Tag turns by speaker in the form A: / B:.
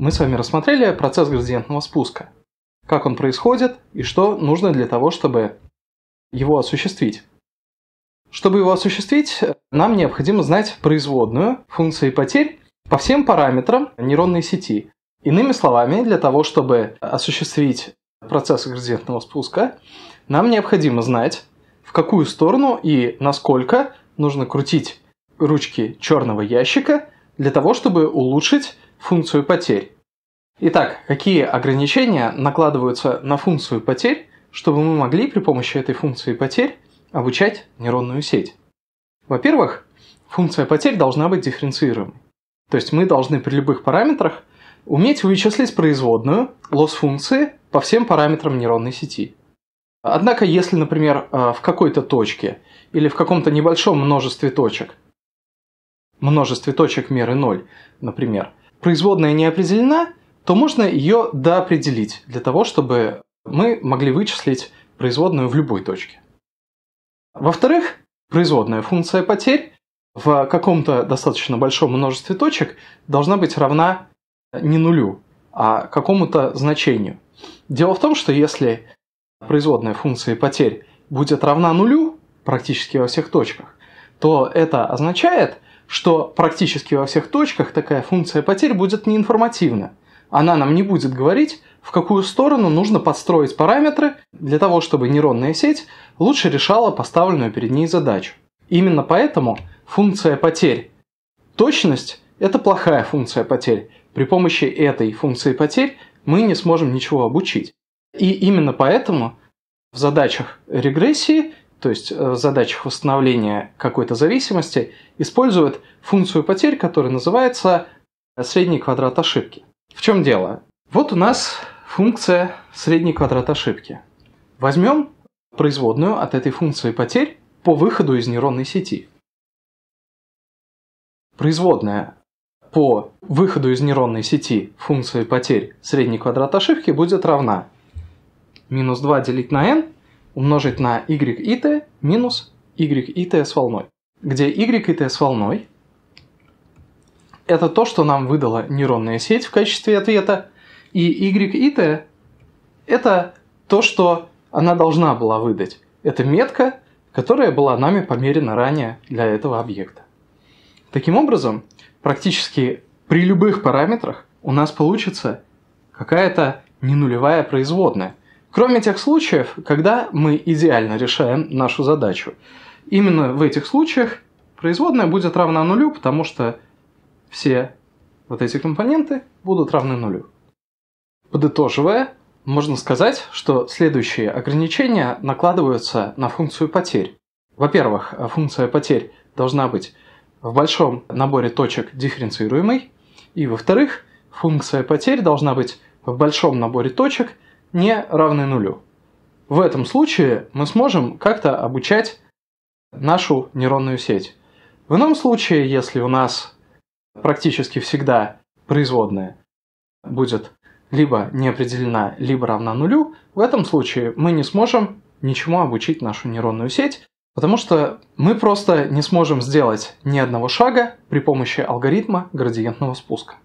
A: Мы с вами рассмотрели процесс градиентного спуска, как он происходит и что нужно для того, чтобы его осуществить. Чтобы его осуществить, нам необходимо знать производную функции потерь по всем параметрам нейронной сети. Иными словами, для того, чтобы осуществить процесс градиентного спуска, нам необходимо знать, в какую сторону и насколько нужно крутить ручки черного ящика, для того, чтобы улучшить функцию потерь. Итак, какие ограничения накладываются на функцию потерь, чтобы мы могли при помощи этой функции потерь обучать нейронную сеть? Во-первых, функция потерь должна быть дифференцируемой, То есть мы должны при любых параметрах уметь вычислить производную лосс функции по всем параметрам нейронной сети. Однако, если, например, э, в какой-то точке или в каком-то небольшом множестве точек – множестве точек меры 0, например, производная не определена, то можно ее доопределить для того, чтобы мы могли вычислить производную в любой точке. Во-вторых, производная функция потерь в каком-то достаточно большом множестве точек должна быть равна не нулю, а какому-то значению. Дело в том, что если производная функции потерь будет равна нулю практически во всех точках, то это означает, что практически во всех точках такая функция потерь будет неинформативна. Она нам не будет говорить, в какую сторону нужно подстроить параметры для того, чтобы нейронная сеть лучше решала поставленную перед ней задачу. Именно поэтому функция потерь точность – это плохая функция потерь. При помощи этой функции потерь мы не сможем ничего обучить. И именно поэтому в задачах регрессии то есть э, в задачах восстановления какой-то зависимости, используют функцию потерь, которая называется средний квадрат ошибки. В чем дело? Вот у нас функция средний квадрат ошибки. Возьмем производную от этой функции потерь по выходу из нейронной сети. Производная по выходу из нейронной сети функции потерь средний квадрат ошибки будет равна минус 2 делить на n умножить на y и t минус y и t с волной, где y и t с волной – это то, что нам выдала нейронная сеть в качестве ответа, и y и t – это то, что она должна была выдать. Это метка, которая была нами померена ранее для этого объекта. Таким образом, практически при любых параметрах у нас получится какая-то ненулевая производная, Кроме тех случаев, когда мы идеально решаем нашу задачу. Именно в этих случаях производная будет равна нулю, потому что все вот эти компоненты будут равны нулю. Подытоживая, можно сказать, что следующие ограничения накладываются на функцию потерь. Во-первых, функция потерь должна быть в большом наборе точек дифференцируемой, и во-вторых, функция потерь должна быть в большом наборе точек – не равны нулю. В этом случае мы сможем как-то обучать нашу нейронную сеть. В ином случае, если у нас практически всегда производная будет либо не либо равна нулю, в этом случае мы не сможем ничему обучить нашу нейронную сеть, потому что мы просто не сможем сделать ни одного шага при помощи алгоритма градиентного спуска.